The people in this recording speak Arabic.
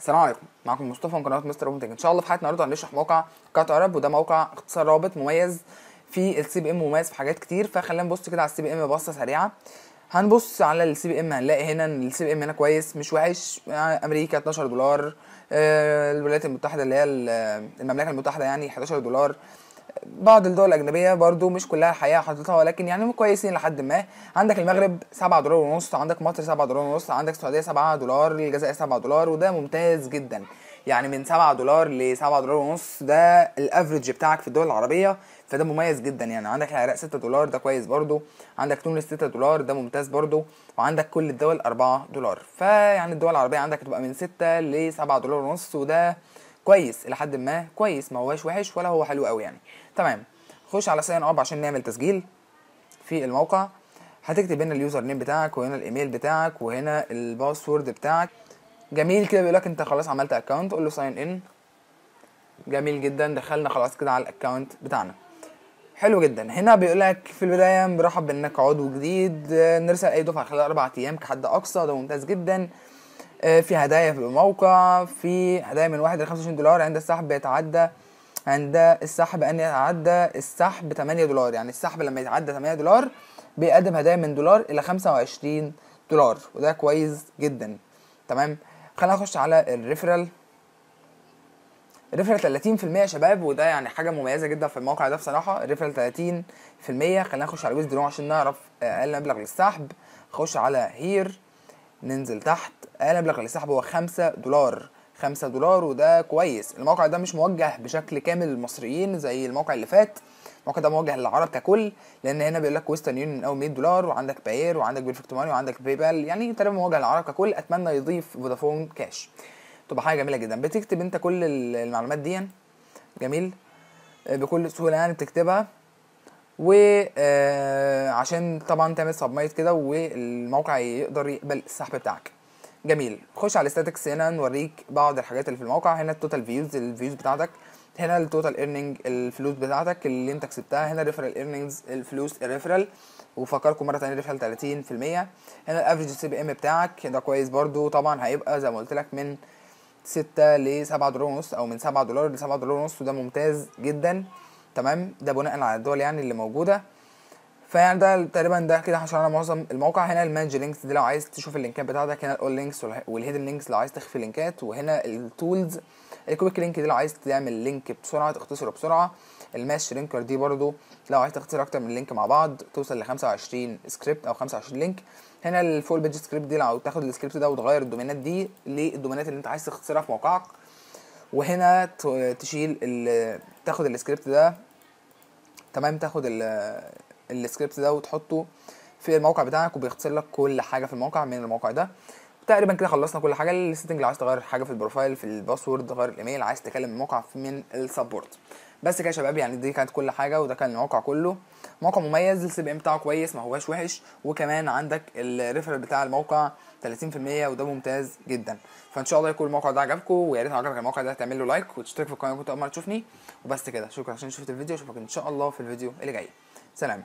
السلام عليكم معكم مصطفى من قناه مستر روبوتنج ان شاء الله في حلقه النهارده هنشرح موقع كات عرب وده موقع اختصار رابط مميز في السي بي ام مميز في حاجات كتير فخلينا نبص كده على السي بي ام بصه سريعه هنبص على السي بي ام هنلاقي هنا ان السي بي ام هنا كويس مش وحش امريكا 12 دولار آه، الولايات المتحده اللي هي المملكه المتحده يعني 11 دولار بعض الدول الاجنبيه برضو مش كلها الحقيقه حاططها ولكن يعني كويسين لحد ما عندك المغرب 7 دولار ونص عندك مصر 7 دولار ونص عندك السعوديه 7 دولار الجزائر 7 دولار وده ممتاز جدا يعني من 7 دولار ل 7 دولار ونص ده الافريج بتاعك في الدول العربيه فده مميز جدا يعني عندك العراق 6 دولار ده كويس برضو عندك تونس 6 دولار ده ممتاز برضو وعندك كل الدول 4 دولار فيعني الدول العربيه عندك هتبقى من 6 ل 7 دولار ونص وده كويس الى حد ما كويس ما هواش وحش ولا هو حلو قوي يعني تمام خش على ساين اب عشان نعمل تسجيل في الموقع هتكتب هنا اليوزر نيم بتاعك وهنا الايميل بتاعك وهنا الباسورد بتاعك جميل كده بيقول لك انت خلاص عملت اكونت قول له ساين ان جميل جدا دخلنا خلاص كده على الاكونت بتاعنا حلو جدا هنا بيقول لك في البدايه برحب بانك عضو جديد نرسل اي دفعه خلال اربع ايام كحد اقصى ده ممتاز جدا آه، في هدايا في الموقع في هدايا من واحد ل 25 دولار عند السحب يتعدى عند السحب ان يتعدى السحب 8 دولار يعني السحب لما يتعدى 8 دولار بيقدم هدايا من دولار الى 25 دولار وده كويس جدا تمام خلينا نخش على الريفرال الريفرال 30% يا شباب وده يعني حاجه مميزه جدا في الموقع ده بصراحه الريفرال 30% خلينا نخش على ويز درو عشان نعرف اقل مبلغ للسحب خش على هير ننزل تحت المبلغ اللي سحبه هو 5 دولار 5 دولار وده كويس الموقع ده مش موجه بشكل كامل للمصريين زي الموقع اللي فات الموقع ده موجه للعرب ككل لان هنا بيقول لك ويسترن يونيون من اول 100 دولار وعندك باير وعندك بيرفكت ماني وعندك باي بال يعني تقريبا موجه للعرب ككل اتمنى يضيف فودافون كاش تبقى حاجه جميله جدا بتكتب انت كل المعلومات دي جميل آه، بكل سهوله يعني بتكتبها وعشان آه، طبعا تعمل سبمايت كده والموقع يقدر يقبل السحب بتاعك جميل خش على الستاتكس هنا نوريك بعض الحاجات اللي في الموقع هنا التوتال فيوز الفيوز بتاعتك هنا التوتال ايرنينج الفلوس بتاعتك اللي انت كسبتها هنا ريفرال ايرنينجز الفلوس الريفرال وفكركم مره تانية ريفرال 30% هنا الافريج سي بي ام بتاعك ده كويس برده طبعا هيبقى زي ما قلت لك من 6 ل 7 دولار ونص او من 7 دولار ل 7 دولار ونص وده ممتاز جدا تمام ده بناء على الدول يعني اللي موجوده فيعني ده تقريبا ده كده عشان على معظم الموقع هنا المانج لينكس دي لو عايز تشوف اللينكات بتاعتك هنا الاول لينكس والهيدن لينكس لو عايز تخفي لينكات وهنا التولز الكويك لينك دي لو عايز تعمل لينك بسرعه تختصره بسرعه الماش لينكر دي برضو لو عايز تختصر اكتر من لينك مع بعض توصل ل 25 سكريبت او 25 لينك هنا الفول بيج سكريبت دي لو تاخد السكريبت ده وتغير الدومينات دي للدومينات اللي انت عايز تختصرها في موقعك وهنا تشيل تاخد السكريبت ده تمام تاخد السكريبت ده وتحطه في الموقع بتاعك وبيختصر لك كل حاجه في الموقع من الموقع ده تقريبا كده خلصنا كل حاجه السيتنج اللي عايز تغير حاجه في البروفايل في الباسورد تغير الايميل عايز تكلم الموقع من السبورت بس كده يا شباب يعني دي كانت كل حاجه وده كان الموقع كله موقع مميز السي بي ام بتاعه كويس ما هوش وحش وكمان عندك الريفرال بتاع الموقع 30% وده ممتاز جدا فان شاء الله يكون الموقع ده عجبكم ويا ريت عجبك الموقع ده تعمل له لايك وتشترك في القناه كنت اول مره تشوفني وبس كده شكرا عشان شفت الفيديو اشوفك ان شاء الله في الفيديو اللي جاي سلام